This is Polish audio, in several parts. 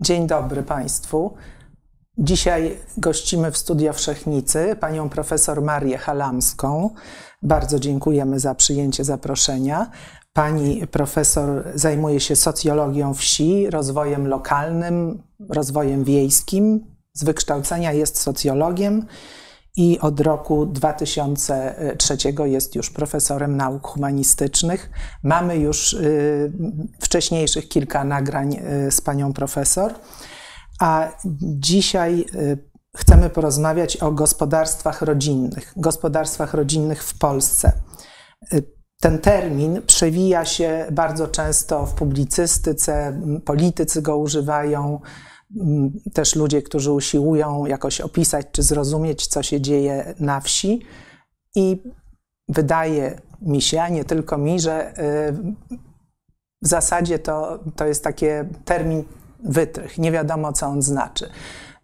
Dzień dobry Państwu. Dzisiaj gościmy w Studio Wszechnicy panią profesor Marię Halamską. Bardzo dziękujemy za przyjęcie zaproszenia. Pani profesor zajmuje się socjologią wsi, rozwojem lokalnym, rozwojem wiejskim. Z wykształcenia jest socjologiem i od roku 2003 jest już profesorem nauk humanistycznych. Mamy już y, wcześniejszych kilka nagrań y, z panią profesor, a dzisiaj y, chcemy porozmawiać o gospodarstwach rodzinnych, gospodarstwach rodzinnych w Polsce. Ten termin przewija się bardzo często w publicystyce, politycy go używają Mm, też ludzie, którzy usiłują jakoś opisać czy zrozumieć, co się dzieje na wsi. I wydaje mi się, a nie tylko mi, że y, w zasadzie to, to jest taki termin wytrych. Nie wiadomo, co on znaczy.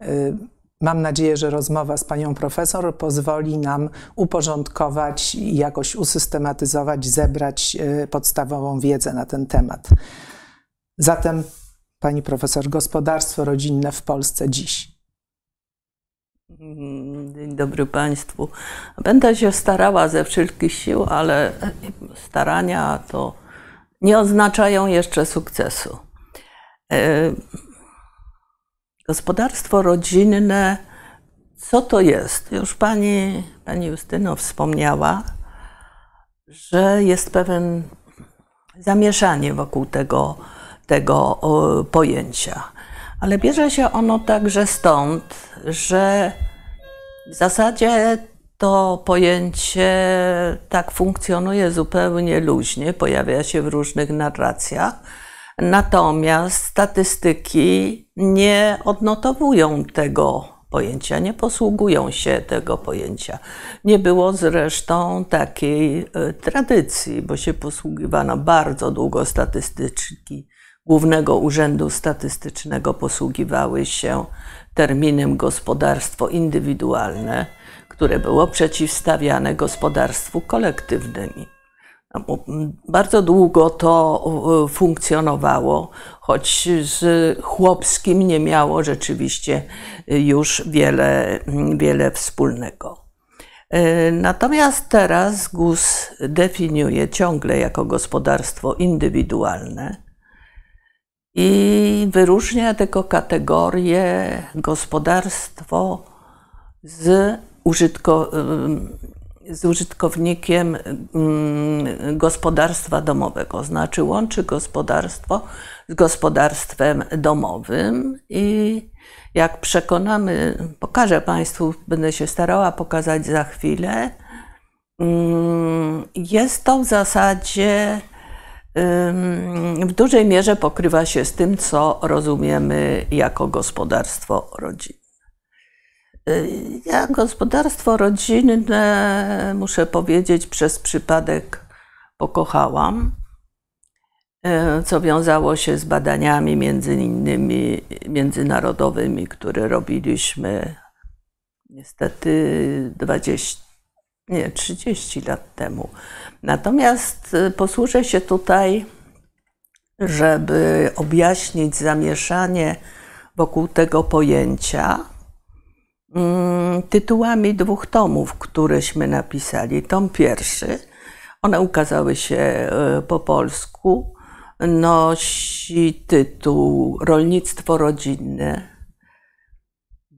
Y, mam nadzieję, że rozmowa z panią profesor pozwoli nam uporządkować i jakoś usystematyzować, zebrać y, podstawową wiedzę na ten temat. Zatem pani profesor, gospodarstwo rodzinne w Polsce dziś? Mm, dzień dobry Państwu. Będę się starała ze wszelkich sił, ale starania to nie oznaczają jeszcze sukcesu. E, gospodarstwo rodzinne, co to jest? Już pani, pani Justyno wspomniała, że jest pewien zamieszanie wokół tego tego pojęcia. Ale bierze się ono także stąd, że w zasadzie to pojęcie tak funkcjonuje zupełnie luźnie, pojawia się w różnych narracjach. Natomiast statystyki nie odnotowują tego pojęcia, nie posługują się tego pojęcia. Nie było zresztą takiej e, tradycji, bo się posługiwano bardzo długo statystyki Głównego Urzędu Statystycznego posługiwały się terminem gospodarstwo indywidualne, które było przeciwstawiane gospodarstwu kolektywnym. No, bardzo długo to funkcjonowało, choć z chłopskim nie miało rzeczywiście już wiele, wiele wspólnego. E, natomiast teraz GUS definiuje ciągle jako gospodarstwo indywidualne i wyróżnia tego kategorię gospodarstwo z, użytko, z użytkownikiem mm, gospodarstwa domowego. Znaczy łączy gospodarstwo z gospodarstwem domowym i jak przekonamy, pokażę Państwu, będę się starała pokazać za chwilę, mm, jest to w zasadzie w dużej mierze pokrywa się z tym, co rozumiemy jako gospodarstwo rodzinne. Y, ja gospodarstwo rodzinne, muszę powiedzieć, przez przypadek pokochałam, y, co wiązało się z badaniami między innymi międzynarodowymi, które robiliśmy niestety 20 nie, 30 lat temu. Natomiast y, posłużę się tutaj, żeby objaśnić zamieszanie wokół tego pojęcia mm, tytułami dwóch tomów, któreśmy napisali. Tom pierwszy, one ukazały się y, po polsku, nosi tytuł Rolnictwo rodzinne,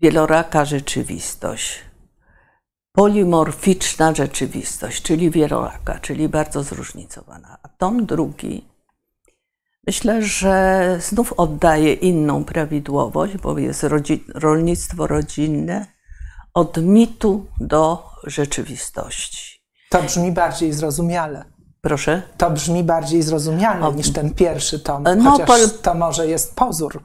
wieloraka rzeczywistość polimorficzna rzeczywistość, czyli wieloraka, czyli bardzo zróżnicowana. A tom drugi myślę, że znów oddaje inną prawidłowość, bo jest rodzin, rolnictwo rodzinne od mitu do rzeczywistości. To brzmi bardziej zrozumiale. Proszę? To brzmi bardziej zrozumiale o, niż ten pierwszy tom, no, chociaż to może jest pozór.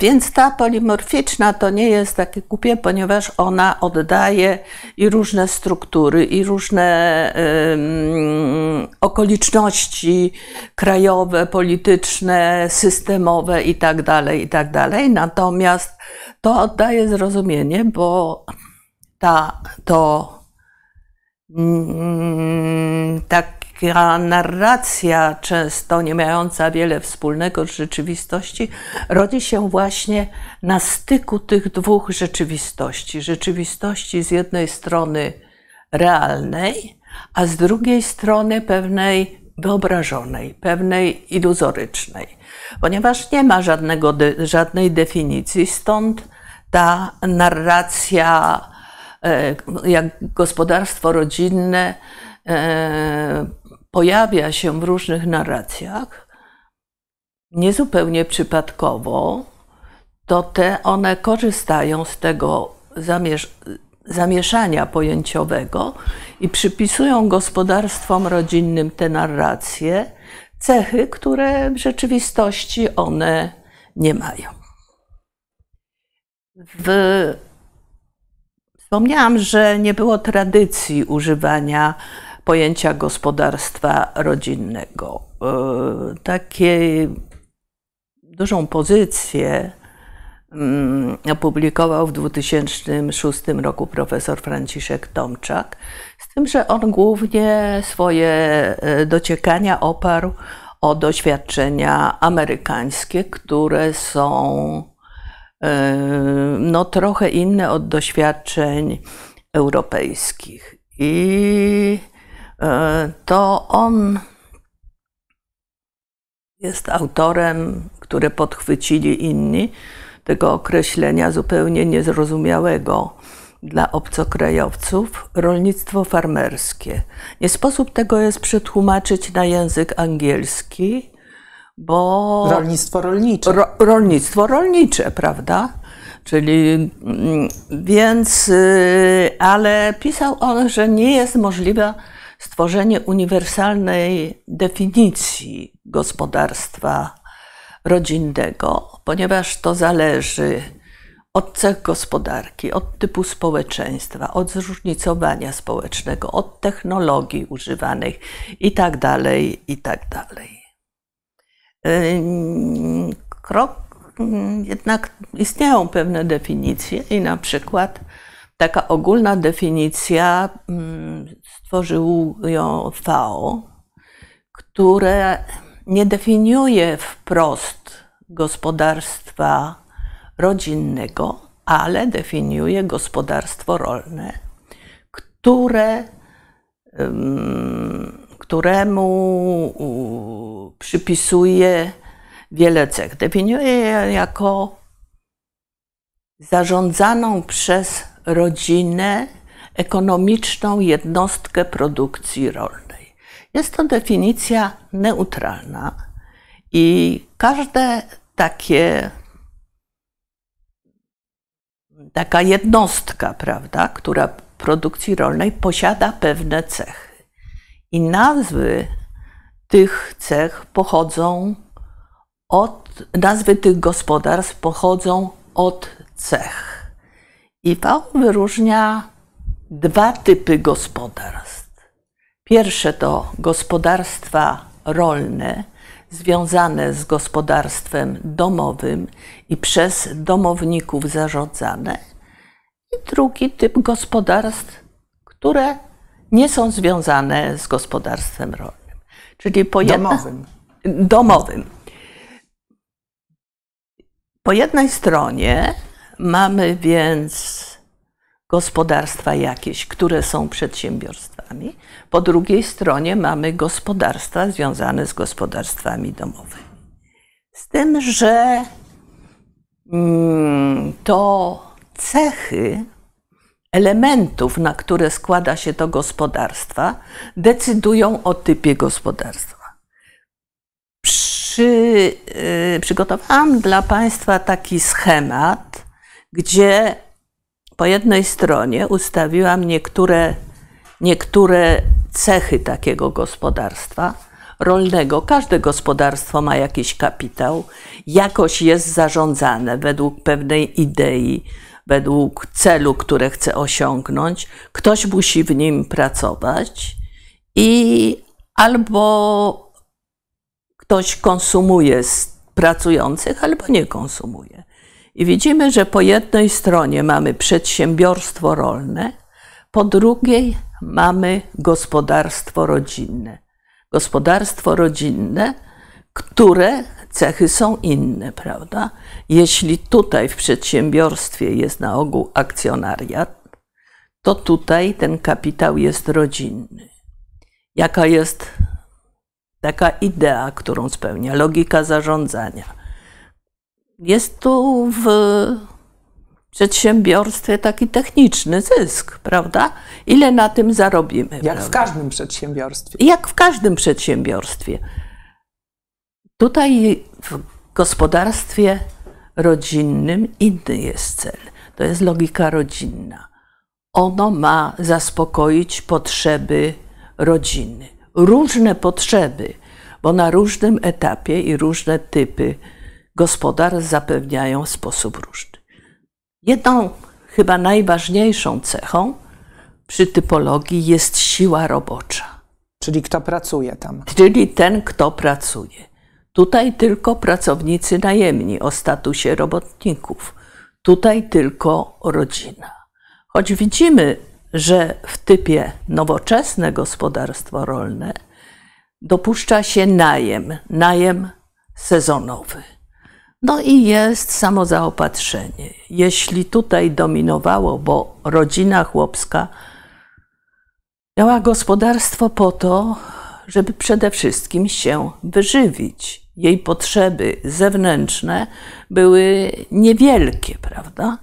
Więc ta polimorficzna to nie jest takie głupie, ponieważ ona oddaje i różne struktury, i różne um, okoliczności krajowe, polityczne, systemowe itd., tak itd. Tak Natomiast to oddaje zrozumienie, bo ta, to um, tak taka narracja, często nie mająca wiele wspólnego z rzeczywistości, rodzi się właśnie na styku tych dwóch rzeczywistości. Rzeczywistości z jednej strony realnej, a z drugiej strony pewnej wyobrażonej, pewnej iluzorycznej, ponieważ nie ma żadnego, żadnej definicji, stąd ta narracja, e, jak gospodarstwo rodzinne, e, pojawia się w różnych narracjach, niezupełnie przypadkowo, to te one korzystają z tego zamiesz zamieszania pojęciowego i przypisują gospodarstwom rodzinnym te narracje, cechy, które w rzeczywistości one nie mają. W... Wspomniałam, że nie było tradycji używania pojęcia gospodarstwa rodzinnego. E, takie dużą pozycję mm, opublikował w 2006 roku profesor Franciszek Tomczak, z tym, że on głównie swoje e, dociekania oparł o doświadczenia amerykańskie, które są e, no, trochę inne od doświadczeń europejskich. I E, to on jest autorem, które podchwycili inni, tego określenia zupełnie niezrozumiałego dla obcokrajowców rolnictwo farmerskie. Nie sposób tego jest przetłumaczyć na język angielski, bo. Rolnictwo rolnicze. Ro, rolnictwo rolnicze, prawda? Czyli mm, więc, y, ale pisał on, że nie jest możliwa stworzenie uniwersalnej definicji gospodarstwa rodzinnego, ponieważ to zależy od cech gospodarki, od typu społeczeństwa, od zróżnicowania społecznego, od technologii używanych itd. Tak itd. Tak krok, jednak istnieją pewne definicje i na przykład Taka ogólna definicja mm, stworzył ją FAO, które nie definiuje wprost gospodarstwa rodzinnego, ale definiuje gospodarstwo rolne, które, mm, któremu przypisuje wiele cech. Definiuje je jako zarządzaną przez rodzinę, ekonomiczną jednostkę produkcji rolnej. Jest to definicja neutralna i każde takie taka jednostka, prawda, która produkcji rolnej posiada pewne cechy. I nazwy tych cech pochodzą od, nazwy tych gospodarstw pochodzą od cech. IPAO wyróżnia dwa typy gospodarstw. Pierwsze to gospodarstwa rolne, związane z gospodarstwem domowym i przez domowników zarządzane, i drugi typ gospodarstw, które nie są związane z gospodarstwem rolnym. Czyli po jedna... domowym. Po jednej stronie Mamy więc gospodarstwa jakieś, które są przedsiębiorstwami. Po drugiej stronie mamy gospodarstwa związane z gospodarstwami domowymi. Z tym, że mm, to cechy elementów, na które składa się to gospodarstwa, decydują o typie gospodarstwa. Przy, y, przygotowałam dla Państwa taki schemat, gdzie po jednej stronie ustawiłam niektóre, niektóre cechy takiego gospodarstwa rolnego. Każde gospodarstwo ma jakiś kapitał, jakoś jest zarządzane według pewnej idei, według celu, które chce osiągnąć. Ktoś musi w nim pracować i albo ktoś konsumuje z pracujących, albo nie konsumuje. I widzimy, że po jednej stronie mamy przedsiębiorstwo rolne, po drugiej mamy gospodarstwo rodzinne. Gospodarstwo rodzinne, które cechy są inne, prawda? Jeśli tutaj w przedsiębiorstwie jest na ogół akcjonariat, to tutaj ten kapitał jest rodzinny. Jaka jest taka idea, którą spełnia logika zarządzania? jest tu w przedsiębiorstwie taki techniczny zysk, prawda? Ile na tym zarobimy? Jak prawda? w każdym przedsiębiorstwie. Jak w każdym przedsiębiorstwie. Tutaj w gospodarstwie rodzinnym inny jest cel. To jest logika rodzinna. Ono ma zaspokoić potrzeby rodziny. Różne potrzeby, bo na różnym etapie i różne typy gospodarstw zapewniają w sposób różny. Jedną chyba najważniejszą cechą przy typologii jest siła robocza. Czyli kto pracuje tam? Czyli ten, kto pracuje. Tutaj tylko pracownicy najemni o statusie robotników. Tutaj tylko rodzina. Choć widzimy, że w typie nowoczesne gospodarstwo rolne dopuszcza się najem, najem sezonowy. No i jest samozaopatrzenie. Jeśli tutaj dominowało, bo rodzina chłopska miała gospodarstwo po to, żeby przede wszystkim się wyżywić. Jej potrzeby zewnętrzne były niewielkie, prawda?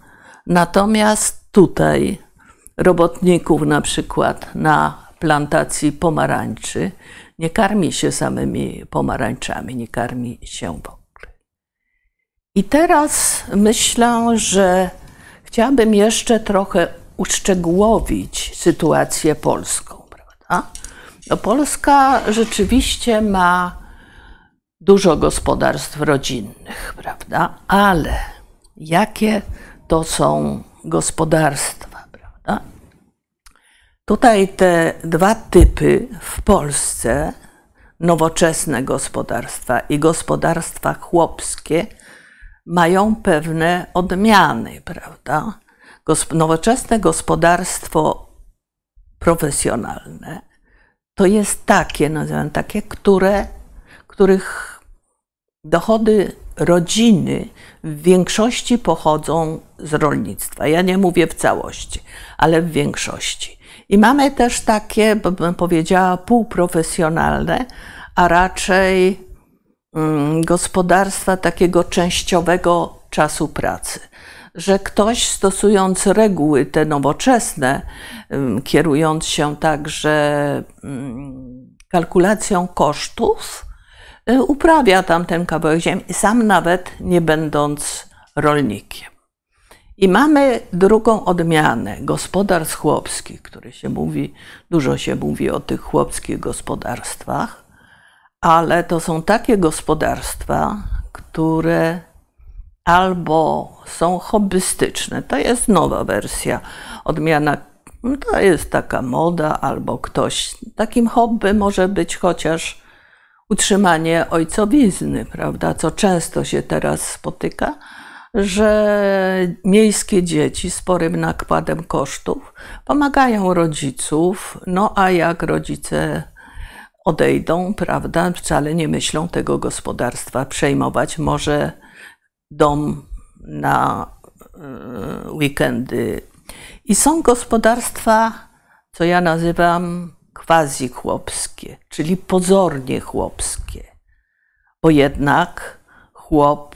Natomiast tutaj robotników na przykład na plantacji pomarańczy nie karmi się samymi pomarańczami, nie karmi się i teraz myślę, że chciałabym jeszcze trochę uszczegółowić sytuację polską. Prawda? No Polska rzeczywiście ma dużo gospodarstw rodzinnych, prawda? Ale jakie to są gospodarstwa, prawda? Tutaj te dwa typy w Polsce, nowoczesne gospodarstwa i gospodarstwa chłopskie, mają pewne odmiany, prawda? Nowoczesne gospodarstwo profesjonalne to jest takie, nazywam takie, które, których dochody rodziny w większości pochodzą z rolnictwa. Ja nie mówię w całości, ale w większości. I mamy też takie, bym powiedziała, półprofesjonalne, a raczej Mm, gospodarstwa takiego częściowego czasu pracy. Że ktoś stosując reguły te nowoczesne, mm, kierując się także mm, kalkulacją kosztów, y, uprawia tam ten kawałek ziemi, sam nawet nie będąc rolnikiem. I mamy drugą odmianę gospodarstw chłopskich, które się mówi, dużo się mówi o tych chłopskich gospodarstwach, ale to są takie gospodarstwa, które albo są hobbystyczne, to jest nowa wersja, odmiana, no to jest taka moda, albo ktoś. Takim hobby może być chociaż utrzymanie ojcowizny, prawda, co często się teraz spotyka, że miejskie dzieci z sporym nakładem kosztów pomagają rodziców, no a jak rodzice odejdą, prawda? Wcale nie myślą tego gospodarstwa przejmować. Może dom na e, weekendy. I są gospodarstwa, co ja nazywam quasi chłopskie, czyli pozornie chłopskie, bo jednak chłop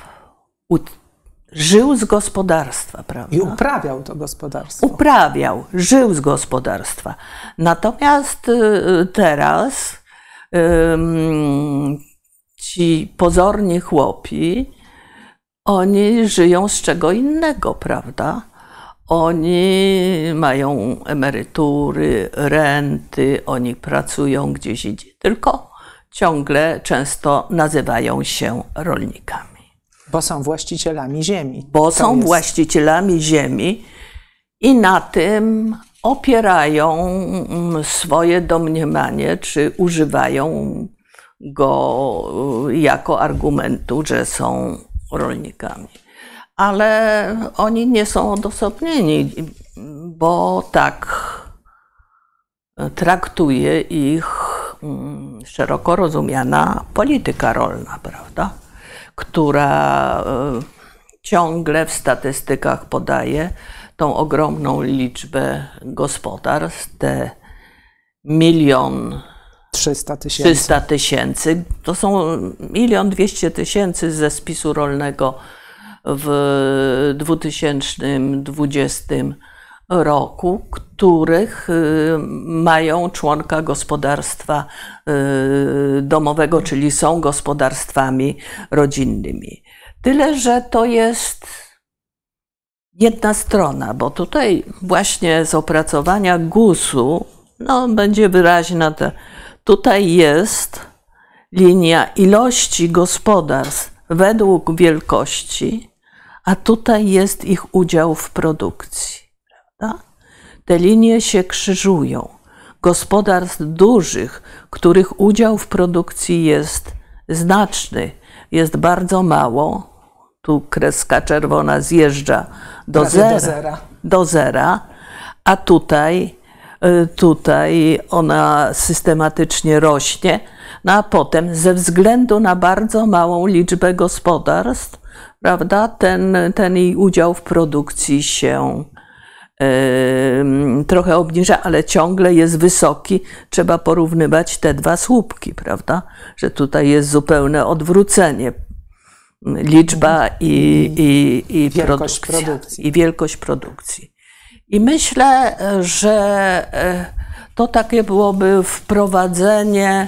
żył z gospodarstwa, prawda? I uprawiał to gospodarstwo. Uprawiał, żył z gospodarstwa. Natomiast e, teraz ci pozorni chłopi, oni żyją z czego innego, prawda? Oni mają emerytury, renty, oni pracują gdzieś indziej, tylko ciągle często nazywają się rolnikami. Bo są właścicielami ziemi. Bo są jest. właścicielami ziemi i na tym opierają mm, swoje domniemanie, czy używają go y, jako argumentu, że są rolnikami. Ale oni nie są odosobnieni, bo tak y, traktuje ich mm, szeroko rozumiana polityka rolna, prawda? Która y, ciągle w statystykach podaje, tą ogromną liczbę gospodarstw, te milion 300 tysięcy. To są milion 200 tysięcy ze spisu rolnego w 2020 roku, których y, mają członka gospodarstwa y, domowego, czyli są gospodarstwami rodzinnymi. Tyle, że to jest jedna strona, bo tutaj właśnie z opracowania GUS-u no, będzie wyraźna. Te, tutaj jest linia ilości gospodarstw według wielkości, a tutaj jest ich udział w produkcji. Prawda? Te linie się krzyżują. Gospodarstw dużych, których udział w produkcji jest znaczny, jest bardzo mało, tu kreska czerwona zjeżdża do zera, do zera. Do zera, a tutaj, y, tutaj ona systematycznie rośnie. No a potem ze względu na bardzo małą liczbę gospodarstw, prawda, ten, ten jej udział w produkcji się Yy, trochę obniża, ale ciągle jest wysoki. Trzeba porównywać te dwa słupki, prawda? Że tutaj jest zupełne odwrócenie liczba mhm. i, i, i, wielkość produkcji. i wielkość produkcji. I myślę, że e, to takie byłoby wprowadzenie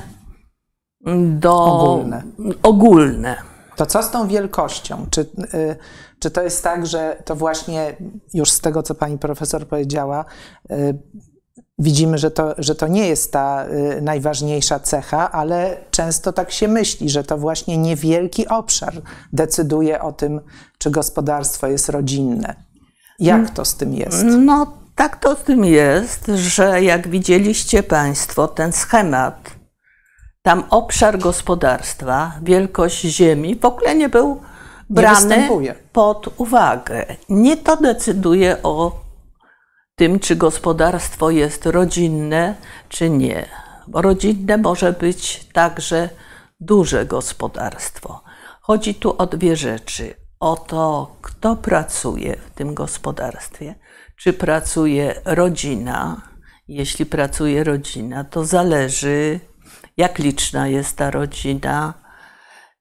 do ogólne. ogólne. To co z tą wielkością? Czy, e, czy to jest tak, że to właśnie już z tego, co pani profesor powiedziała, e, Widzimy, że to, że to nie jest ta y, najważniejsza cecha, ale często tak się myśli, że to właśnie niewielki obszar decyduje o tym, czy gospodarstwo jest rodzinne. Jak to z tym jest? No, tak to z tym jest, że jak widzieliście Państwo ten schemat, tam obszar gospodarstwa, wielkość ziemi w ogóle nie był brany pod uwagę. Nie to decyduje o tym, czy gospodarstwo jest rodzinne, czy nie. Bo rodzinne może być także duże gospodarstwo. Chodzi tu o dwie rzeczy. O to, kto pracuje w tym gospodarstwie. Czy pracuje rodzina? Jeśli pracuje rodzina, to zależy, jak liczna jest ta rodzina,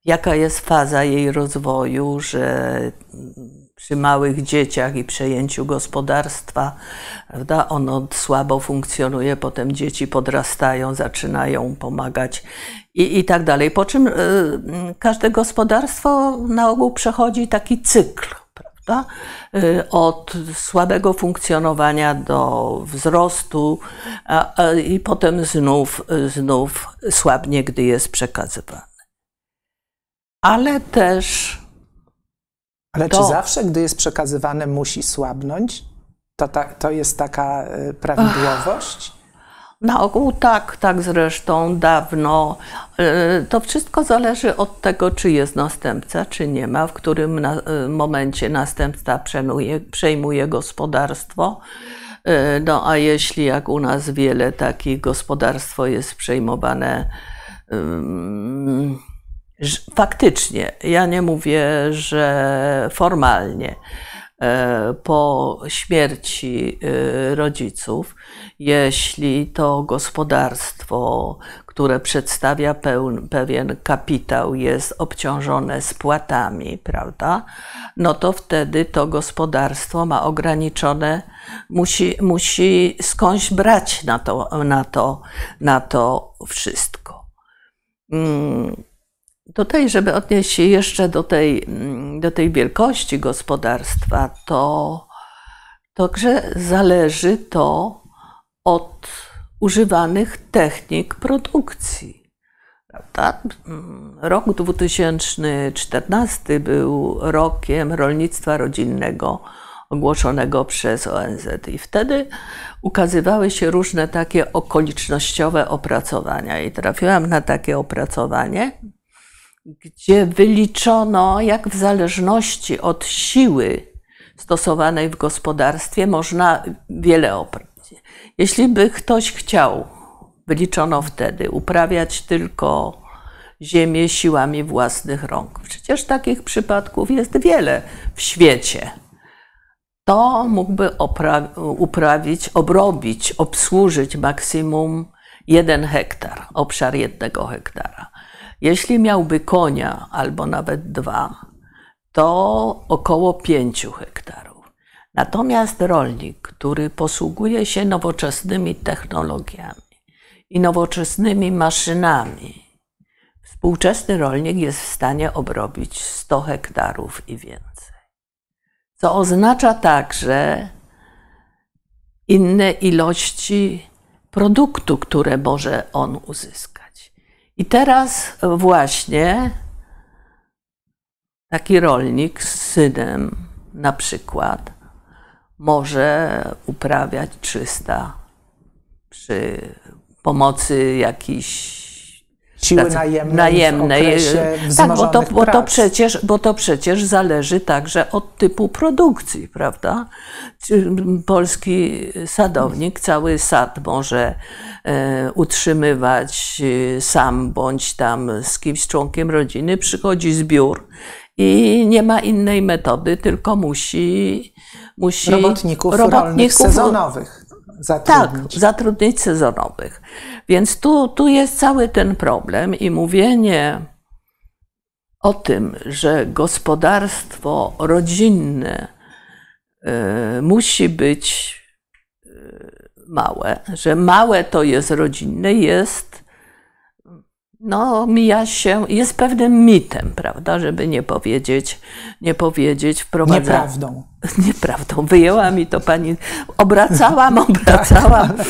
jaka jest faza jej rozwoju, że przy małych dzieciach i przejęciu gospodarstwa, prawda, ono słabo funkcjonuje, potem dzieci podrastają, zaczynają pomagać i, i tak dalej. Po czym y, każde gospodarstwo na ogół przechodzi taki cykl, prawda? Y, od słabego funkcjonowania do wzrostu, a, a, i potem znów, znów słabnie, gdy jest przekazywane ale też. Ale to... czy zawsze, gdy jest przekazywane, musi słabnąć? To, ta, to jest taka y, prawidłowość? Ach. Na ogół tak, tak zresztą dawno. Y, to wszystko zależy od tego, czy jest następca, czy nie ma, w którym na, y, momencie następca przejmuje gospodarstwo. No a jeśli jak u nas wiele takich gospodarstwo jest przejmowane. Um, Faktycznie, ja nie mówię, że formalnie e, po śmierci e, rodziców, jeśli to gospodarstwo, które przedstawia pełen, pewien kapitał, jest obciążone spłatami, prawda, no to wtedy to gospodarstwo ma ograniczone, musi, musi skądś brać na to, na to, na to wszystko. Hmm Tutaj, żeby odnieść się jeszcze do tej, mm, do tej wielkości gospodarstwa, to także zależy to od używanych technik produkcji. Mm, rok 2014 był rokiem rolnictwa rodzinnego ogłoszonego przez ONZ. I wtedy ukazywały się różne takie okolicznościowe opracowania. I trafiłam na takie opracowanie, gdzie wyliczono, jak w zależności od siły stosowanej w gospodarstwie można wiele oprawić. Jeśli by ktoś chciał, wyliczono wtedy, uprawiać tylko ziemię siłami własnych rąk. Przecież takich przypadków jest wiele w świecie. To mógłby uprawić, obrobić, obsłużyć maksimum jeden hektar, obszar jednego hektara. Jeśli miałby konia albo nawet dwa, to około 5 hektarów. Natomiast rolnik, który posługuje się nowoczesnymi technologiami i nowoczesnymi maszynami, współczesny rolnik jest w stanie obrobić 100 hektarów i więcej. Co oznacza także inne ilości produktu, które może on uzyskać. I teraz właśnie taki rolnik z synem na przykład może uprawiać 300 przy pomocy jakichś siły tacy, najemnej, najemnej. tak, bo to, bo, to przecież, bo to przecież zależy także od typu produkcji, prawda? Polski sadownik cały sad może e, utrzymywać y, sam bądź tam z kimś członkiem rodziny, przychodzi zbiór i nie ma innej metody, tylko musi, musi robotników, robotników sezonowych zatrudnić. Tak, zatrudnić sezonowych. Więc tu, tu jest cały ten problem i mówienie o tym, że gospodarstwo rodzinne y, musi być y, małe, że małe to jest rodzinne, jest no, mija się, jest pewnym mitem, prawda, żeby nie powiedzieć, nie powiedzieć, wprowadza... Nieprawdą. Nieprawdą. Wyjęła mi to pani, obracałam, obracałam, tak.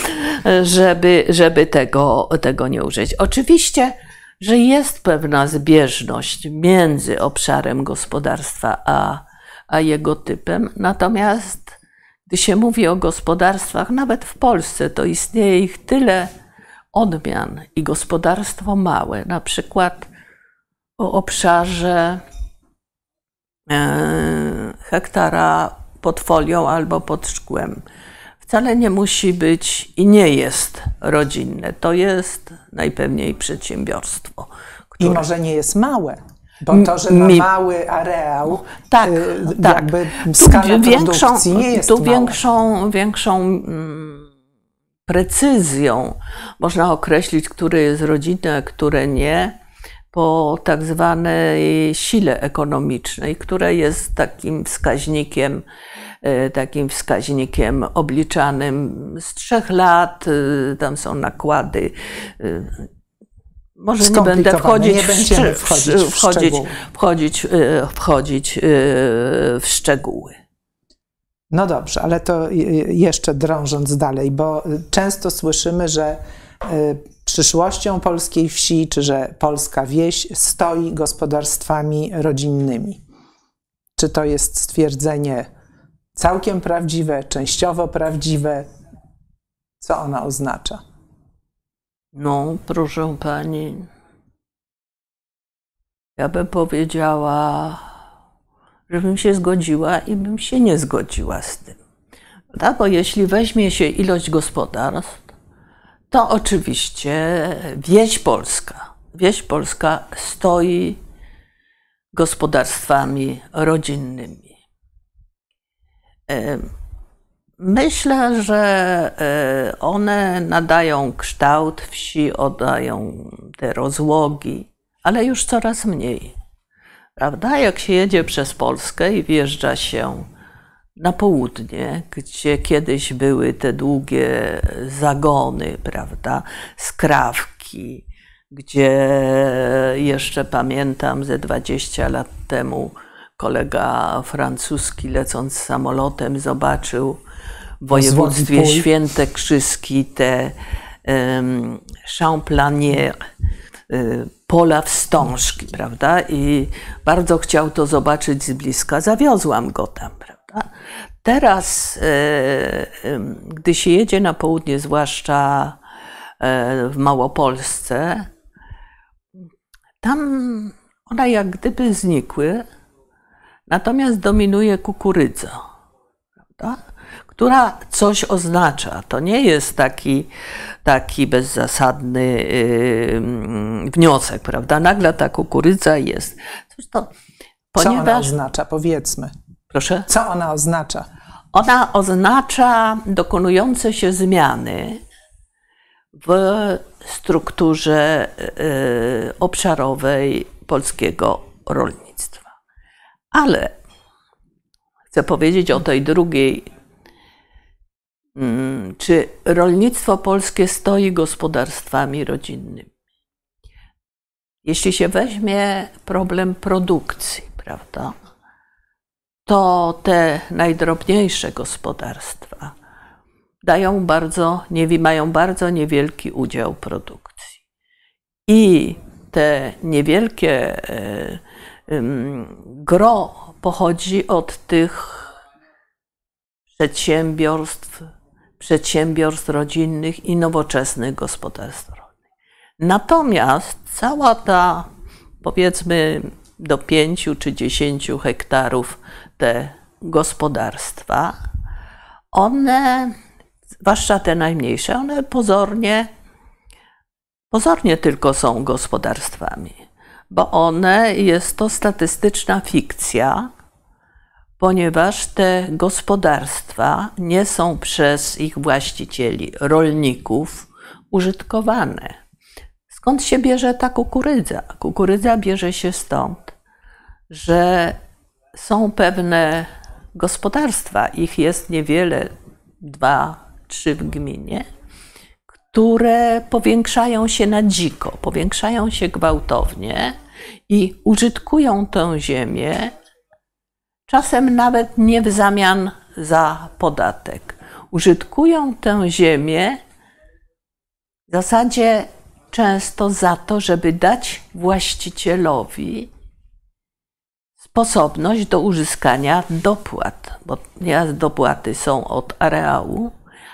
żeby, żeby tego, tego nie użyć. Oczywiście, że jest pewna zbieżność między obszarem gospodarstwa a, a jego typem, natomiast gdy się mówi o gospodarstwach, nawet w Polsce, to istnieje ich tyle, odmian i gospodarstwo małe, na przykład o obszarze e, hektara pod folią albo pod szkłem. Wcale nie musi być i nie jest rodzinne. To jest najpewniej przedsiębiorstwo. Które... I może nie jest małe. Bo to, że ma mi... mały areał, tak, y, tak. skala tu większą, nie jest Tu małe. większą, większą mm, precyzją można określić, które jest rodzinne, a które nie, po tak zwanej sile ekonomicznej, która jest takim wskaźnikiem, e, takim wskaźnikiem obliczanym z trzech lat. E, tam są nakłady e, może nie będę wchodzić, nie w, wchodzić, w, wchodzić, wchodzić, wchodzić w szczegóły. No dobrze, ale to jeszcze drążąc dalej, bo y, często słyszymy, że y, przyszłością polskiej wsi, czy że polska wieś stoi gospodarstwami rodzinnymi. Czy to jest stwierdzenie całkiem prawdziwe, częściowo prawdziwe? Co ona oznacza? No, proszę pani, ja bym powiedziała, żebym się zgodziła i bym się nie zgodziła z tym. Prawda? Bo jeśli weźmie się ilość gospodarstw, to oczywiście wieś polska. Wieś polska stoi gospodarstwami rodzinnymi. Myślę, że e, one nadają kształt wsi, oddają te rozłogi, ale już coraz mniej. Prawda? Jak się jedzie przez Polskę i wjeżdża się na południe, gdzie kiedyś były te długie zagony, prawda, skrawki, gdzie jeszcze pamiętam ze 20 lat temu kolega francuski lecąc samolotem zobaczył w województwie świętekrzyski te um, champlanier, um, y, pola wstążki, prawda? I bardzo chciał to zobaczyć z bliska. Zawiozłam go tam, prawda? Teraz, e, gdy się jedzie na południe, zwłaszcza e, w Małopolsce, tam one jak gdyby znikły, natomiast dominuje kukurydza. Prawda? która coś oznacza. To nie jest taki, taki bezzasadny yy, wniosek, prawda? Nagle ta kukurydza jest. ponieważ... Co ona oznacza, powiedzmy? Proszę? Co ona oznacza? Ona oznacza dokonujące się zmiany w strukturze yy, obszarowej polskiego rolnictwa. Ale chcę powiedzieć o tej drugiej Mm, czy rolnictwo polskie stoi gospodarstwami rodzinnymi? Jeśli się weźmie problem produkcji, prawda, to te najdrobniejsze gospodarstwa dają bardzo, mają bardzo niewielki udział produkcji. I te niewielkie e, gro pochodzi od tych przedsiębiorstw przedsiębiorstw rodzinnych i nowoczesnych gospodarstw rolnych. Natomiast cała ta, powiedzmy, do 5 czy 10 hektarów te gospodarstwa, one, zwłaszcza te najmniejsze, one pozornie, pozornie tylko są gospodarstwami, bo one jest to statystyczna fikcja, ponieważ te gospodarstwa nie są przez ich właścicieli, rolników, użytkowane. Skąd się bierze ta kukurydza? Kukurydza bierze się stąd, że są pewne gospodarstwa, ich jest niewiele, dwa, trzy w gminie, które powiększają się na dziko, powiększają się gwałtownie i użytkują tę ziemię czasem nawet nie w zamian za podatek. Użytkują tę ziemię w zasadzie często za to, żeby dać właścicielowi sposobność do uzyskania dopłat, bo nieraz dopłaty są od areału,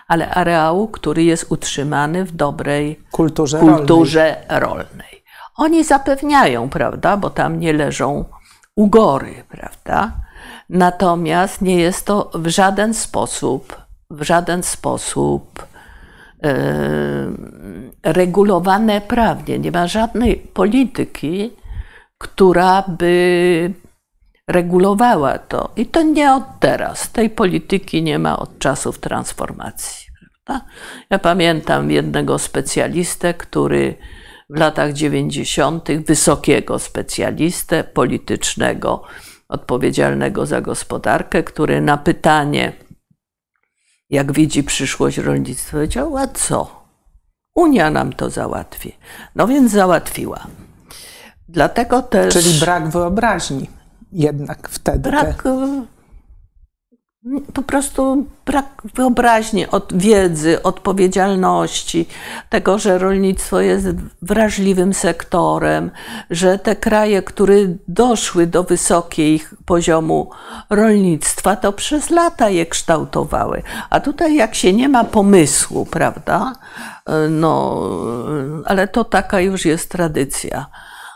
ale areału, który jest utrzymany w dobrej kulturze, kulturze rolnej. rolnej. Oni zapewniają, prawda, bo tam nie leżą ugory, prawda, Natomiast nie jest to w żaden sposób, w żaden sposób e, regulowane prawnie. Nie ma żadnej polityki, która by regulowała to. I to nie od teraz. Tej polityki nie ma od czasów transformacji. Prawda? Ja pamiętam jednego specjalistę, który w latach 90., wysokiego specjalistę politycznego, odpowiedzialnego za gospodarkę, który na pytanie, jak widzi przyszłość rolnictwa, powiedział: A co? Unia nam to załatwi. No więc załatwiła. Dlatego też. Czyli brak wyobraźni jednak wtedy. Brak te po prostu brak wyobraźni, od wiedzy, odpowiedzialności, tego, że rolnictwo jest wrażliwym sektorem, że te kraje, które doszły do wysokich poziomu rolnictwa, to przez lata je kształtowały. A tutaj jak się nie ma pomysłu, prawda? E, no, e, ale to taka już jest tradycja.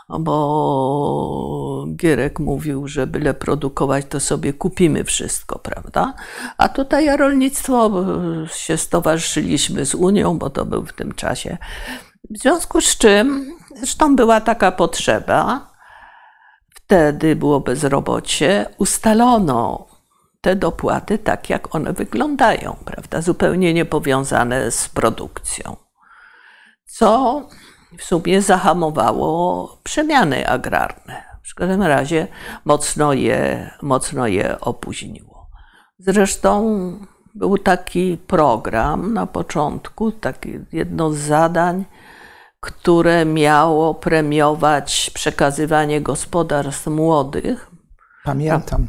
No bo Gierek mówił, że byle produkować, to sobie kupimy wszystko, prawda? A tutaj rolnictwo e, się stowarzyszyliśmy z Unią, bo to był w tym czasie. W związku z czym, zresztą była taka potrzeba, wtedy było bezrobocie, ustalono te dopłaty tak, jak one wyglądają, prawda? Zupełnie niepowiązane z produkcją. Co w sumie zahamowało przemiany agrarne. W każdym razie mocno je, mocno je opóźniło. Zresztą był taki program na początku, takie jedno z zadań, które miało premiować przekazywanie gospodarstw młodych. Pamiętam.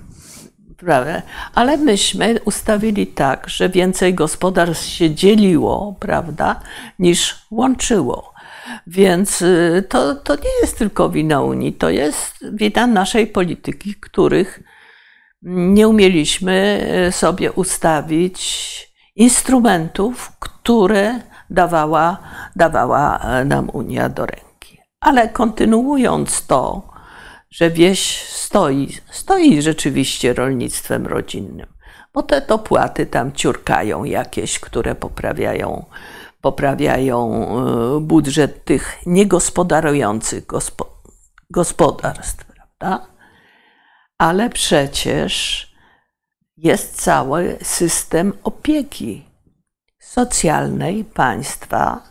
Prawda? Ale myśmy ustawili tak, że więcej gospodarstw się dzieliło, prawda, niż łączyło. Więc y, to, to nie jest tylko wina Unii, to jest wina naszej polityki, których nie umieliśmy y, sobie ustawić instrumentów, które dawała, dawała e, nam Unia do ręki. Ale kontynuując to, że wieś stoi, stoi rzeczywiście rolnictwem rodzinnym, bo te dopłaty tam ciurkają jakieś, które poprawiają poprawiają y, budżet tych niegospodarujących gospo gospodarstw, prawda? Ale przecież jest cały system opieki socjalnej państwa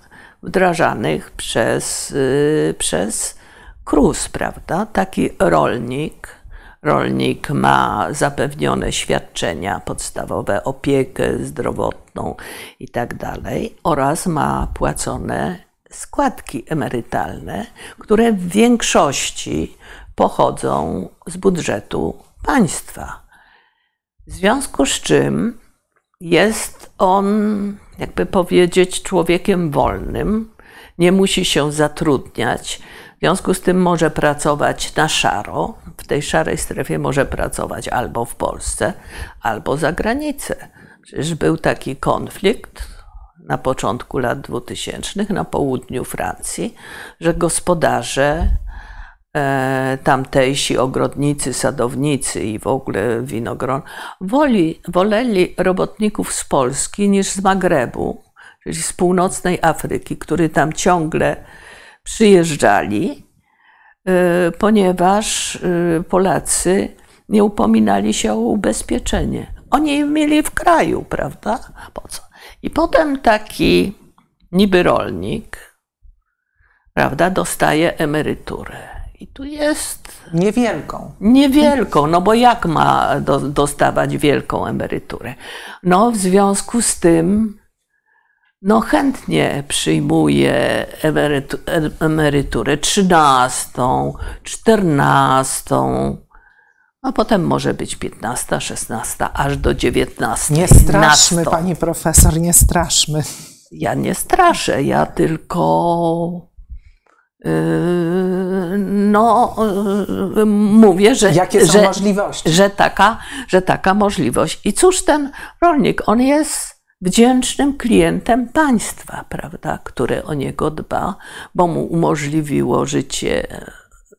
wdrażanych przez, y, przez KRUS, prawda? Taki rolnik rolnik ma zapewnione świadczenia podstawowe, opiekę zdrowotną itd. Tak oraz ma płacone składki emerytalne, które w większości pochodzą z budżetu państwa. W związku z czym jest on, jakby powiedzieć, człowiekiem wolnym, nie musi się zatrudniać, w związku z tym może pracować na szaro, w tej szarej strefie może pracować albo w Polsce, albo za granicę. Przecież był taki konflikt na początku lat 2000 na południu Francji, że gospodarze e, tamtejsi ogrodnicy, sadownicy i w ogóle winogron, woli, woleli robotników z Polski niż z Magrebu, czyli z północnej Afryki, który tam ciągle przyjeżdżali, y, ponieważ y, Polacy nie upominali się o ubezpieczenie. Oni mieli w kraju, prawda? Po co? I potem taki niby rolnik, prawda, dostaje emeryturę. I tu jest. Niewielką. Niewielką, no bo jak ma do, dostawać wielką emeryturę? No, w związku z tym no chętnie przyjmuję emeryturę trzynastą, czternastą, a potem może być piętnasta, szesnasta, aż do dziewiętnasta. Nie straszmy, pani profesor, nie straszmy. Ja nie straszę, ja tylko y, no, y, mówię, że, że, że, taka, że taka możliwość. I cóż ten rolnik, on jest wdzięcznym klientem państwa, prawda, które o niego dba, bo mu umożliwiło życie e,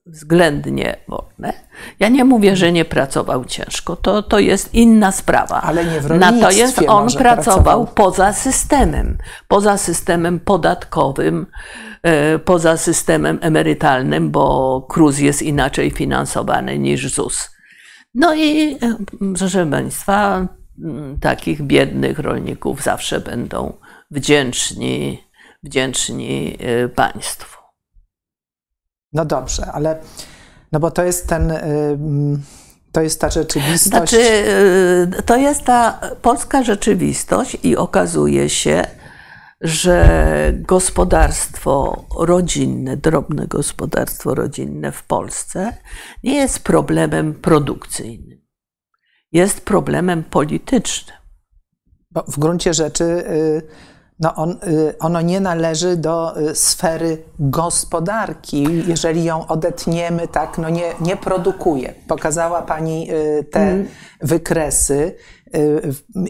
względnie wolne. Ja nie mówię, że nie pracował ciężko, to, to jest inna sprawa. Ale nie w Natomiast on pracował, pracował poza systemem, poza systemem podatkowym, e, poza systemem emerytalnym, bo KRUS jest inaczej finansowany niż ZUS. No i, e, proszę Państwa, Mm, takich biednych rolników zawsze będą wdzięczni, wdzięczni y, państwu. No dobrze, ale no bo to jest ten. Y, mm, to jest ta rzeczywistość. Znaczy, y, to jest ta polska rzeczywistość, i okazuje się, że gospodarstwo rodzinne, drobne gospodarstwo rodzinne w Polsce nie jest problemem produkcyjnym jest problemem politycznym. Bo w gruncie rzeczy y, no on, y, ono nie należy do y, sfery gospodarki. Jeżeli ją odetniemy, tak, no nie, nie produkuje. Pokazała Pani te mm. wykresy.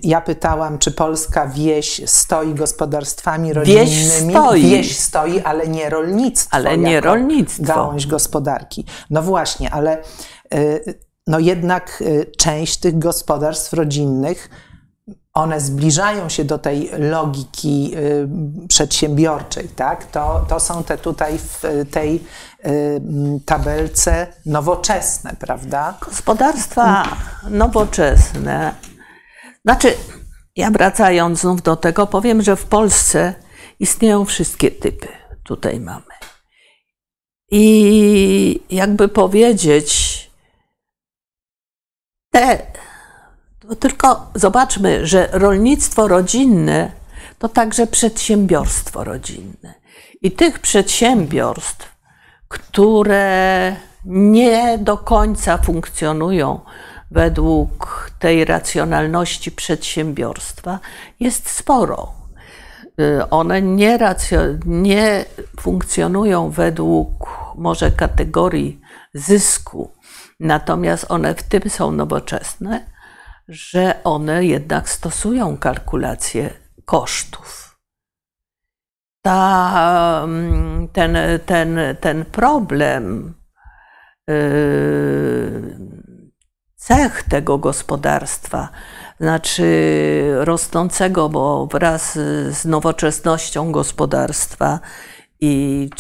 Ja pytałam, czy polska wieś stoi gospodarstwami rolnymi. Wieś stoi, wieś stoi ale nie rolnictwo. Ale nie rolnictwo. Gałąź gospodarki. No właśnie, ale no jednak y, część tych gospodarstw rodzinnych, one zbliżają się do tej logiki y, przedsiębiorczej, tak? To, to są te tutaj w tej y, tabelce nowoczesne, prawda? Gospodarstwa nowoczesne. Znaczy, ja wracając znów do tego, powiem, że w Polsce istnieją wszystkie typy. Tutaj mamy. I jakby powiedzieć, te, no tylko zobaczmy, że rolnictwo rodzinne to także przedsiębiorstwo rodzinne. I tych przedsiębiorstw, które nie do końca funkcjonują według tej racjonalności przedsiębiorstwa, jest sporo. Y, one nie, nie funkcjonują według może kategorii zysku, Natomiast one w tym są nowoczesne, że one jednak stosują kalkulację kosztów. Ta, mm, ten, ten, ten problem yy, cech tego gospodarstwa, znaczy rosnącego, bo wraz z nowoczesnością gospodarstwa i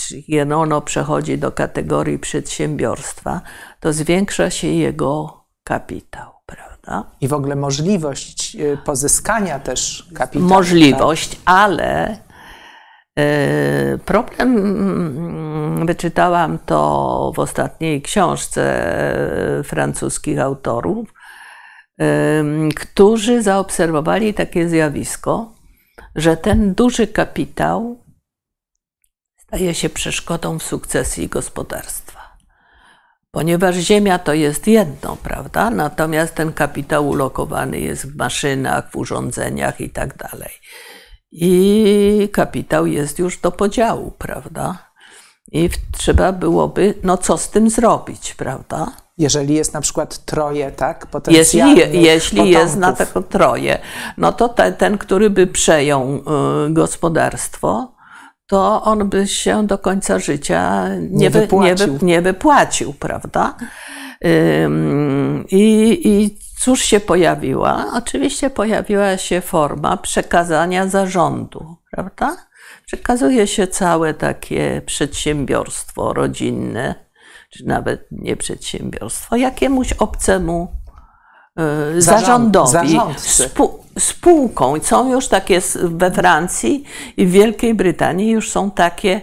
ono przechodzi do kategorii przedsiębiorstwa, to zwiększa się jego kapitał. Prawda? I w ogóle możliwość e, pozyskania też kapitału. Możliwość, tak? ale e, problem mm, wyczytałam to w ostatniej książce e, francuskich autorów, którzy zaobserwowali takie zjawisko, że ten duży kapitał staje się przeszkodą w sukcesji gospodarstwa ponieważ ziemia to jest jedno, prawda? Natomiast ten kapitał ulokowany jest w maszynach, w urządzeniach i tak dalej. I kapitał jest już do podziału, prawda? I trzeba byłoby, no co z tym zrobić, prawda? Jeżeli jest na przykład troje, tak? Jeśli, jeśli jest na tego troje, no to te, ten, który by przejął y, gospodarstwo, to on by się do końca życia nie, wy, wypłacił. Nie, wy, nie, wypłacił, prawda? i, I cóż się pojawiła? Oczywiście pojawiła się forma przekazania zarządu, prawda? Przekazuje się całe takie przedsiębiorstwo rodzinne, czy nawet nie przedsiębiorstwo, jakiemuś obcemu Y, zarządowi, spółką. I są już takie we Francji i w Wielkiej Brytanii już są takie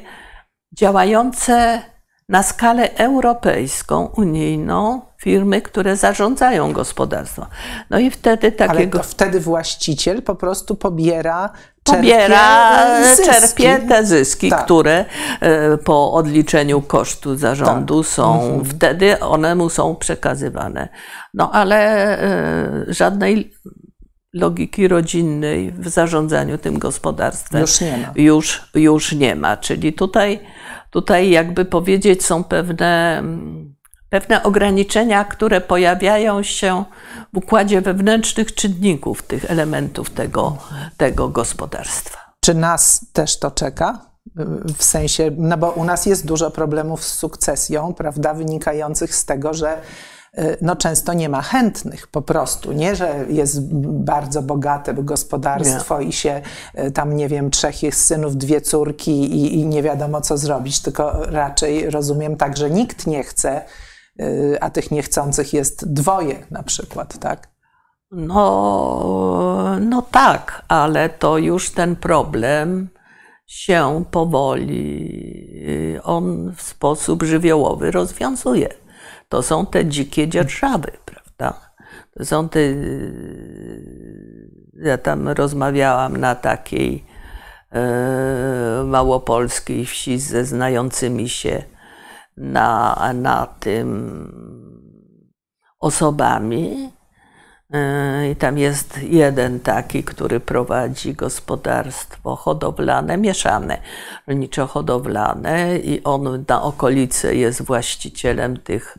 działające na skalę europejską, unijną firmy, które zarządzają gospodarstwo. No i wtedy takiego. Ale wtedy właściciel po prostu pobiera. Pobiera, czerpie, e, czerpie te zyski, tak. które e, po odliczeniu kosztu zarządu tak. są, mhm. wtedy one mu są przekazywane. No ale e, żadnej logiki rodzinnej w zarządzaniu tym gospodarstwem już nie ma. Już, już nie ma. Czyli tutaj tutaj jakby powiedzieć są pewne, mm, pewne ograniczenia, które pojawiają się w układzie wewnętrznych czynników tych elementów tego, tego gospodarstwa. Czy nas też to czeka? w sensie, no bo u nas jest dużo problemów z sukcesją, prawda, wynikających z tego, że E, no często nie ma chętnych po prostu, nie, że jest bardzo bogate gospodarstwo nie. i się e, tam, nie wiem, trzech jest synów, dwie córki i, i nie wiadomo co zrobić, tylko raczej rozumiem tak, że nikt nie chce, e, a tych niechcących jest dwoje na przykład, tak? No, no tak, ale to już ten problem się powoli, y, on w sposób żywiołowy rozwiązuje to są te dzikie dzierżawy, prawda? To są te. Yy, ja tam rozmawiałam na takiej yy, małopolskiej wsi ze znającymi się na, na tym osobami E, I tam jest jeden taki, który prowadzi gospodarstwo hodowlane, mieszane, rolniczo-hodowlane, i on na okolicy jest właścicielem tych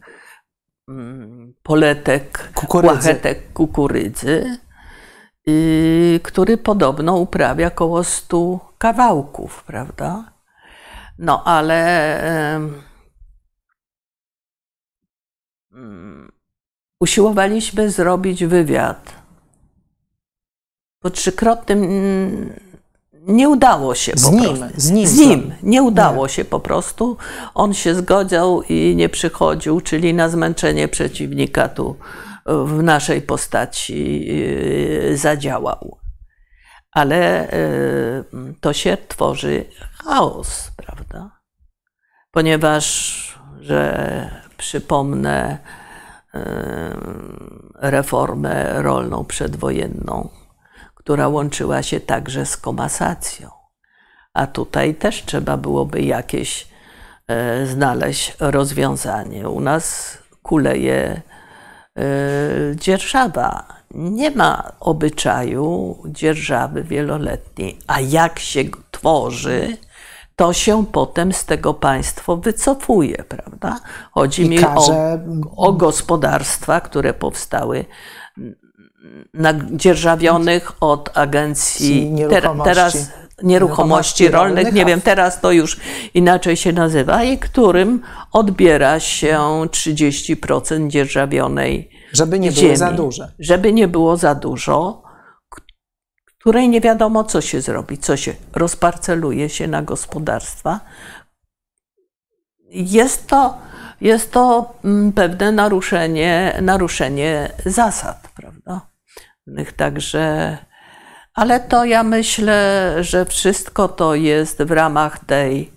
mm, poletek, kukurydzy. łachetek kukurydzy, i, który podobno uprawia około 100 kawałków, prawda? No ale. Um, usiłowaliśmy zrobić wywiad. Po trzykrotnym mm, nie udało się z po nim, Z nim, z nim. Nie udało nie. się po prostu. On się zgodził i nie przychodził, czyli na zmęczenie przeciwnika tu w naszej postaci yy, zadziałał. Ale yy, to się tworzy chaos, prawda? Ponieważ, że przypomnę, reformę rolną przedwojenną, która łączyła się także z komasacją. A tutaj też trzeba byłoby jakieś e, znaleźć rozwiązanie. U nas kuleje e, dzierżawa. Nie ma obyczaju dzierżawy wieloletniej. A jak się tworzy, to się potem z tego państwo wycofuje, prawda? Chodzi I mi o, o gospodarstwa, które powstały dzierżawionych od agencji nieruchomości. Ter, teraz nieruchomości, nieruchomości rolnych, rolnych, nie wiem, teraz to już inaczej się nazywa, i którym odbiera się 30% dzierżawionej żeby nie ziemi. było za dużo. Żeby nie było za dużo której nie wiadomo, co się zrobi, co się rozparceluje się na gospodarstwa. Jest to, jest to mm, pewne naruszenie, naruszenie zasad, prawda? Także, ale to ja myślę, że wszystko to jest w ramach tej,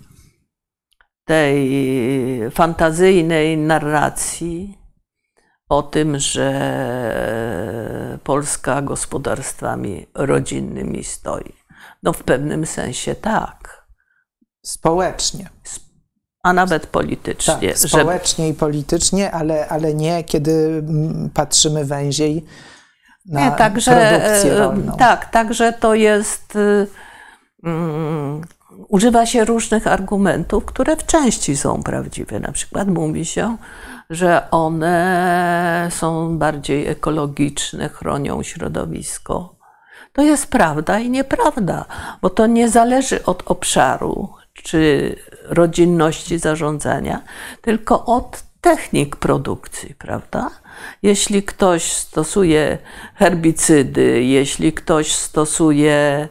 tej fantazyjnej narracji o tym, że Polska gospodarstwami rodzinnymi stoi. No w pewnym sensie tak. Społecznie. A nawet politycznie. Tak, społecznie i politycznie, ale, ale nie kiedy mm, patrzymy węziej na nie, także, produkcję e, rolną. Tak, także to jest... Y, mm, używa się różnych argumentów, które w części są prawdziwe. Na przykład mówi się, że one są bardziej ekologiczne, chronią środowisko. To jest prawda i nieprawda, bo to nie zależy od obszaru czy rodzinności zarządzania, tylko od technik produkcji, prawda? Jeśli ktoś stosuje herbicydy, jeśli ktoś stosuje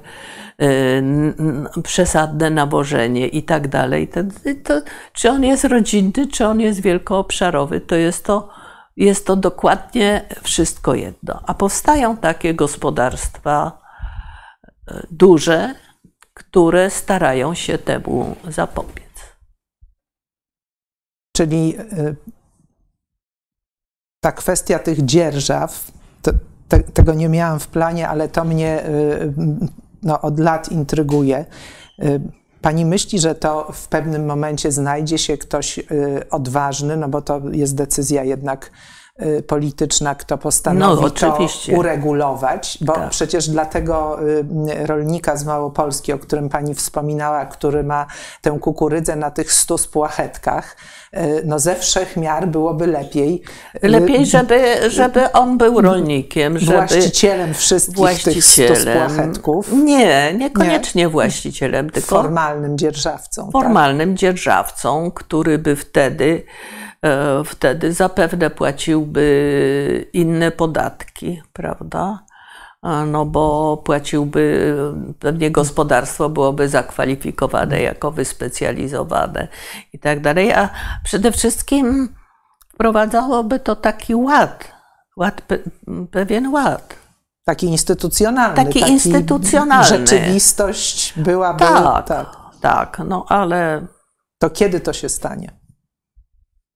Y, przesadne nabożenie i tak dalej. To, y, to, czy on jest rodzinny, czy on jest wielkoobszarowy, to jest to, jest to dokładnie wszystko jedno. A powstają takie gospodarstwa y, duże, które starają się temu zapobiec. Czyli ta kwestia tych dzierżaw, to, te, tego nie miałam w planie, ale to mnie no, od lat intryguje. Y, pani myśli, że to w pewnym momencie znajdzie się ktoś y, odważny, no bo to jest decyzja jednak Y, polityczna, kto postanowi no, to uregulować, bo tak. przecież dla tego y, rolnika z Małopolski, o którym pani wspominała, który ma tę kukurydzę na tych stu spłachetkach, y, no ze wszech miar byłoby lepiej. Lepiej, żeby, żeby on był rolnikiem, żeby... Właścicielem wszystkich właścicielem. tych stu spłachetków. Nie, niekoniecznie nie. właścicielem, tylko... Formalnym dzierżawcą. Tak. Formalnym tak? dzierżawcą, który by wtedy E, wtedy zapewne płaciłby inne podatki, prawda? E, no bo płaciłby, pewnie gospodarstwo byłoby zakwalifikowane jako wyspecjalizowane i tak dalej. A przede wszystkim wprowadzałoby to taki ład, ład pewien ład. Taki instytucjonalny. Taki, taki instytucjonalny. Rzeczywistość byłaby. Tak, tak, tak. No ale. To kiedy to się stanie?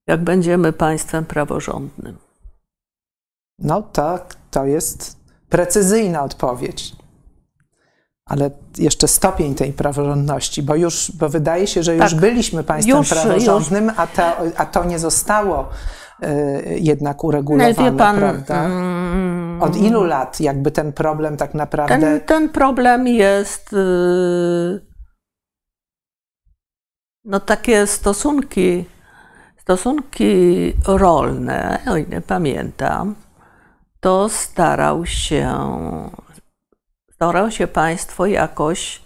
jak będziemy państwem praworządnym? No tak, to jest precyzyjna odpowiedź. Ale jeszcze stopień tej praworządności, bo już, bo wydaje się, że już tak, byliśmy państwem już, praworządnym, już. A, to, a to nie zostało y, jednak uregulowane, no, wie pan, prawda? Mm. Od ilu lat jakby ten problem tak naprawdę... Ten, ten problem jest... Y, no takie stosunki stosunki rolne, o ile pamiętam, to starał się, starał się państwo jakoś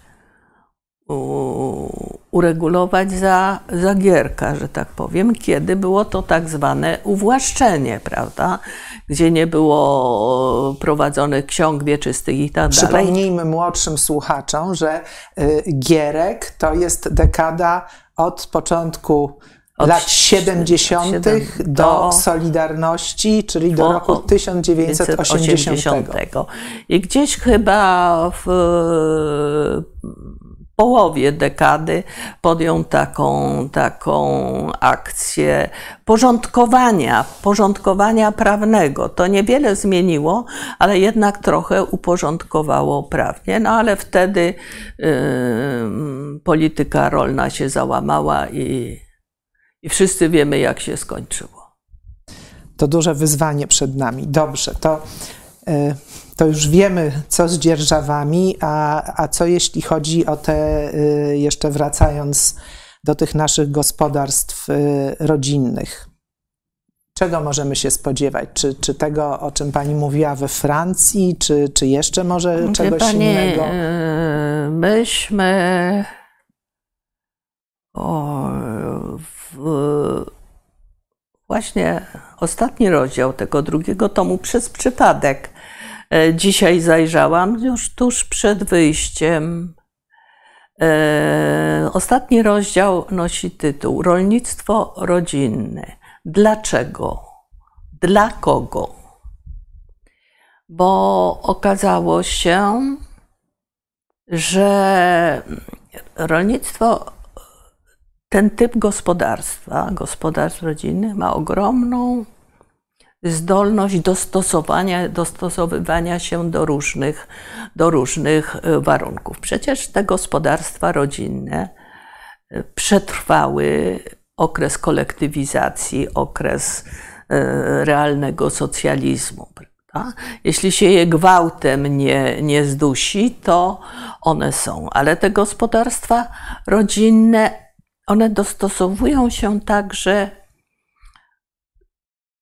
uregulować za, za gierka, że tak powiem, kiedy było to tak zwane uwłaszczenie, prawda? Gdzie nie było prowadzonych ksiąg wieczystych i tak dalej. Przypomnijmy młodszym słuchaczom, że y, Gierek to jest dekada od początku od lat 70. do Solidarności, czyli do roku 1980. I gdzieś chyba w e, połowie dekady podjął taką, taką akcję porządkowania, porządkowania prawnego. To niewiele zmieniło, ale jednak trochę uporządkowało prawnie. No ale wtedy e, polityka rolna się załamała i i wszyscy wiemy, jak się skończyło. To duże wyzwanie przed nami. Dobrze, to, e, to już wiemy, co z dzierżawami, a, a co jeśli chodzi o te, e, jeszcze wracając do tych naszych gospodarstw e, rodzinnych. Czego możemy się spodziewać? Czy, czy tego, o czym Pani mówiła we Francji, czy, czy jeszcze może Wie czegoś Pani, innego? Myśmy o, w, właśnie ostatni rozdział tego drugiego tomu przez przypadek e, dzisiaj zajrzałam, już tuż przed wyjściem. E, ostatni rozdział nosi tytuł Rolnictwo rodzinne. Dlaczego? Dla kogo? Bo okazało się, że rolnictwo ten typ gospodarstwa, gospodarstw rodzinnych, ma ogromną zdolność dostosowania, dostosowywania się do różnych, do różnych y, warunków. Przecież te gospodarstwa rodzinne y, przetrwały okres kolektywizacji, okres y, realnego socjalizmu. Jeśli się je gwałtem nie, nie zdusi, to one są. Ale te gospodarstwa rodzinne one dostosowują się także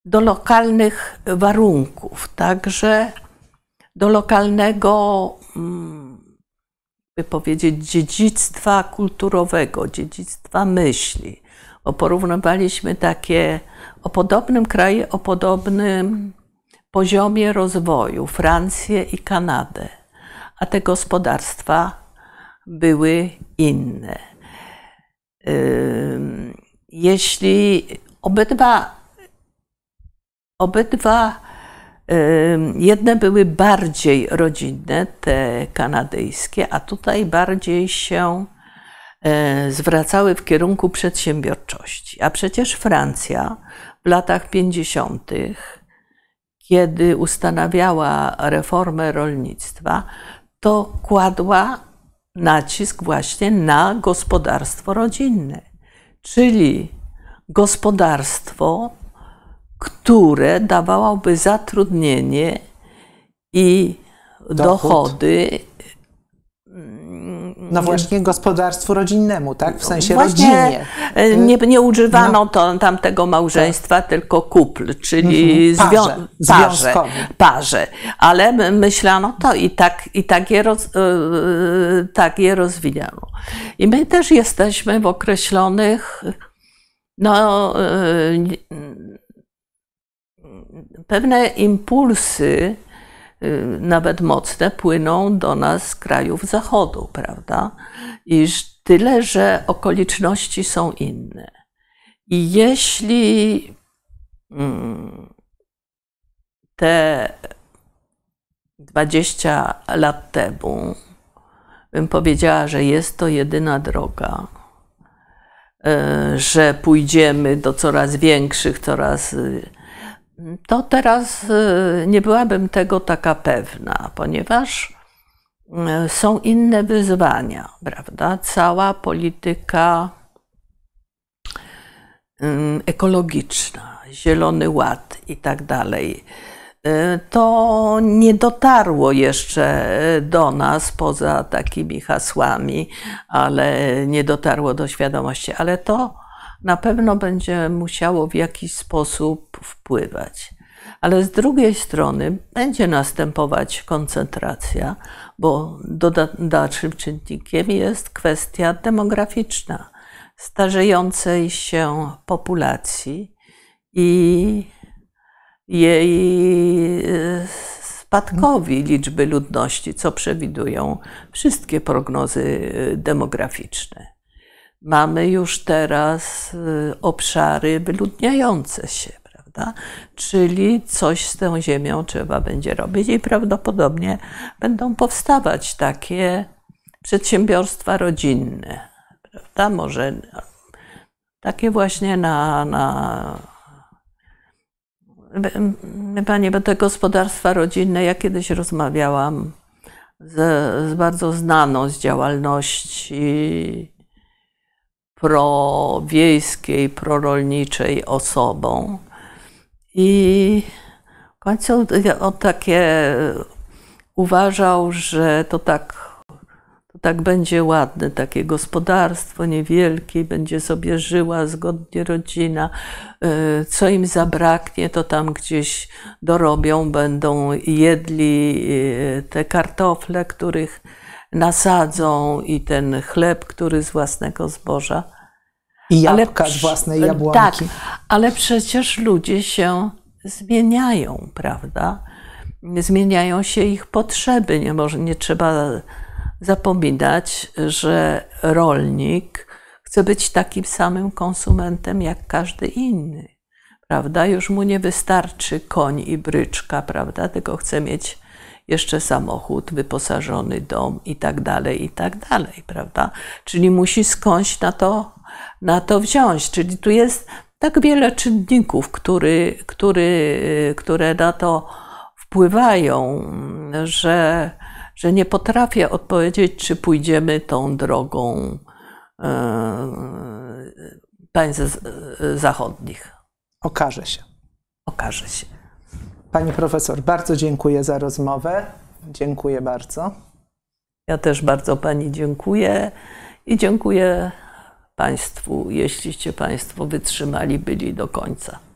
do lokalnych warunków, także do lokalnego, mm, by powiedzieć, dziedzictwa kulturowego, dziedzictwa myśli. Bo porównywaliśmy takie o podobnym kraju, o podobnym poziomie rozwoju Francję i Kanadę, a te gospodarstwa były inne. Jeśli obydwa, obydwa jedne były bardziej rodzinne, te kanadyjskie, a tutaj bardziej się e, zwracały w kierunku przedsiębiorczości. A przecież Francja w latach 50., kiedy ustanawiała reformę rolnictwa, to kładła nacisk właśnie na gospodarstwo rodzinne, czyli gospodarstwo, które dawałoby zatrudnienie i dochody no właśnie gospodarstwu rodzinnemu, tak? W no sensie rodzinie. E, nie, y, nie używano no. to, tamtego małżeństwa, tak. tylko kupl, czyli mhm. parze, parze, parze, Ale myślano to i tak, i tak, je roz, e, e, tak je rozwijano. I my też jesteśmy w określonych no, pewne impulsy, Y, nawet mocne, płyną do nas z krajów zachodu, prawda? Iż tyle, że okoliczności są inne. I jeśli mm, te 20 lat temu bym powiedziała, że jest to jedyna droga, y, że pójdziemy do coraz większych, coraz y, to teraz y, nie byłabym tego taka pewna, ponieważ y, są inne wyzwania, prawda? Cała polityka ekologiczna, Zielony Ład i tak dalej. Y, to nie dotarło jeszcze do nas poza takimi hasłami, ale nie dotarło do świadomości, ale to na pewno będzie musiało w jakiś sposób wpływać. Ale z drugiej strony będzie następować koncentracja, bo dodatnim czynnikiem jest kwestia demograficzna, starzejącej się populacji i jej e, spadkowi liczby ludności, co przewidują wszystkie prognozy e, demograficzne mamy już teraz y, obszary wyludniające się, prawda? Czyli coś z tą ziemią trzeba będzie robić i prawdopodobnie będą powstawać takie przedsiębiorstwa rodzinne, prawda? Może takie właśnie na, na Panie, bo te gospodarstwa rodzinne, ja kiedyś rozmawiałam z, z bardzo znaną z działalności prowiejskiej, prorolniczej osobą. I w końcu on takie uważał, że to tak, to tak będzie ładne, takie gospodarstwo niewielkie, będzie sobie żyła zgodnie rodzina. E, co im zabraknie, to tam gdzieś dorobią, będą jedli e, te kartofle, których nasadzą i ten chleb, który z własnego zboża. I jabłka ale, z własnej jabłonki. Tak, ale przecież ludzie się zmieniają, prawda? Zmieniają się ich potrzeby. Nie, może, nie trzeba zapominać, że rolnik chce być takim samym konsumentem jak każdy inny. Prawda? Już mu nie wystarczy koń i bryczka, prawda? Tylko chce mieć jeszcze samochód, wyposażony dom i tak dalej, i tak dalej, prawda? Czyli musi skądś na to, na to wziąć. Czyli tu jest tak wiele czynników, który, który, które na to wpływają, że, że nie potrafię odpowiedzieć, czy pójdziemy tą drogą e, państw e, zachodnich. Okaże się. Okaże się. Pani profesor, bardzo dziękuję za rozmowę. Dziękuję bardzo. Ja też bardzo Pani dziękuję i dziękuję Państwu, jeśliście Państwo wytrzymali, byli do końca.